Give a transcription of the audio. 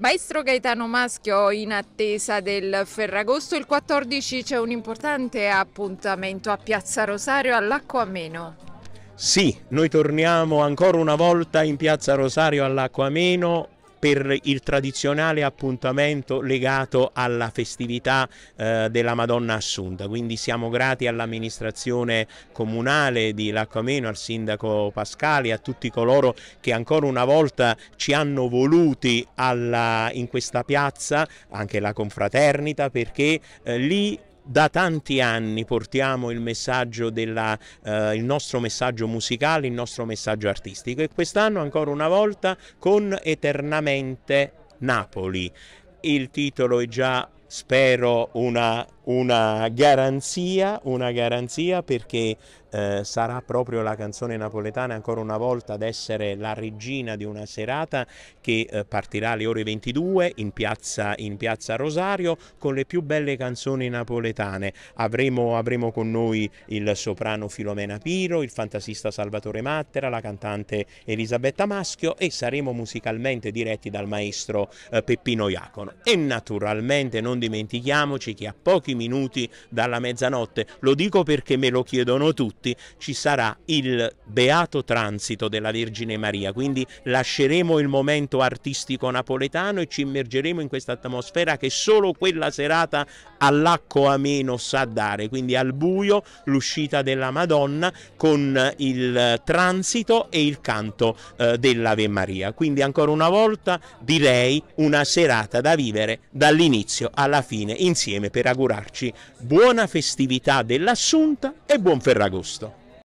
Maestro Gaetano Maschio, in attesa del Ferragosto, il 14 c'è un importante appuntamento a Piazza Rosario all'Acqua Meno. Sì, noi torniamo ancora una volta in Piazza Rosario all'Acquameno per il tradizionale appuntamento legato alla festività eh, della Madonna Assunta. Quindi siamo grati all'amministrazione comunale di Lacquameno, al sindaco Pascali, a tutti coloro che ancora una volta ci hanno voluti alla, in questa piazza, anche la confraternita, perché eh, lì da tanti anni portiamo il, messaggio della, eh, il nostro messaggio musicale, il nostro messaggio artistico e quest'anno ancora una volta con Eternamente Napoli. Il titolo è già, spero, una una garanzia, una garanzia perché eh, sarà proprio la canzone napoletana ancora una volta ad essere la regina di una serata che eh, partirà alle ore 22 in piazza, in piazza, Rosario con le più belle canzoni napoletane. Avremo, avremo, con noi il soprano Filomena Piro, il fantasista Salvatore Mattera, la cantante Elisabetta Maschio e saremo musicalmente diretti dal maestro eh, Peppino Iacono. E naturalmente non dimentichiamoci che a pochi minuti dalla mezzanotte, lo dico perché me lo chiedono tutti, ci sarà il beato transito della Vergine Maria, quindi lasceremo il momento artistico napoletano e ci immergeremo in questa atmosfera che solo quella serata all'acqua meno sa dare, quindi al buio l'uscita della Madonna con il transito e il canto eh, dell'Ave Maria. Quindi ancora una volta direi una serata da vivere dall'inizio alla fine insieme per augurare salutarci. Buona festività dell'Assunta e buon Ferragosto!